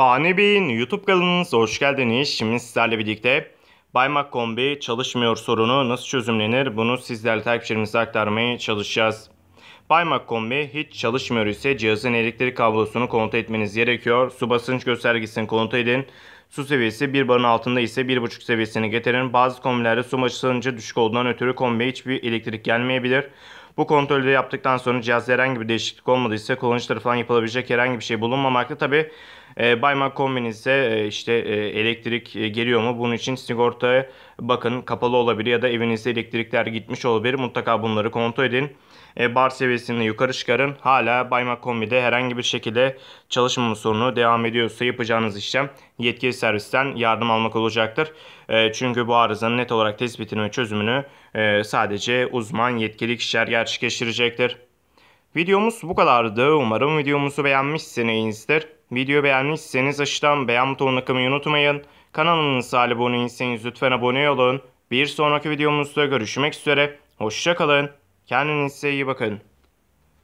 Fani Bey'in YouTube kanalınıza hoş geldiniz. Şimdi sizlerle birlikte Baymak Kombi çalışmıyor sorunu nasıl çözümlenir bunu sizlerle takipçilerimize aktarmaya çalışacağız. Baymak Kombi hiç çalışmıyor ise cihazın elektrik kablosunu kontrol etmeniz gerekiyor. Su basınç göstergesini kontrol edin. Su seviyesi 1 barın altında ise 1.5 seviyesini getirin. Bazı kombilerde su basıncı düşük olduğundan ötürü kombiye hiçbir elektrik gelmeyebilir. Bu kontrolü yaptıktan sonra cihazda herhangi bir değişiklik olmadıysa kullanıcı tarafından yapılabilecek herhangi bir şey bulunmamakta. Tabi e, Bay McCormick e, işte e, elektrik e, geliyor mu? Bunun için sigortaya bakın kapalı olabilir ya da evinizde elektrikler gitmiş olabilir. Mutlaka bunları kontrol edin. E, bar seviyesini yukarı çıkarın. Hala Bay McCormick'de herhangi bir şekilde çalışmama sorunu devam ediyorsa yapacağınız işlem yetkili servisten yardım almak olacaktır. E, çünkü bu arızanın net olarak tespitini ve çözümünü e, sadece uzman yetkili kişiler gerçekleştirecektir. Videomuz bu kadardı. Umarım videomuzu beğenmişsinizdir. Video beğenmişseniz aşağıdan beğen butonuna kımayı unutmayın. Kanalımıza abone değilseniz lütfen abone olun. Bir sonraki videomuzda görüşmek üzere. Hoşçakalın. Kendinize iyi bakın.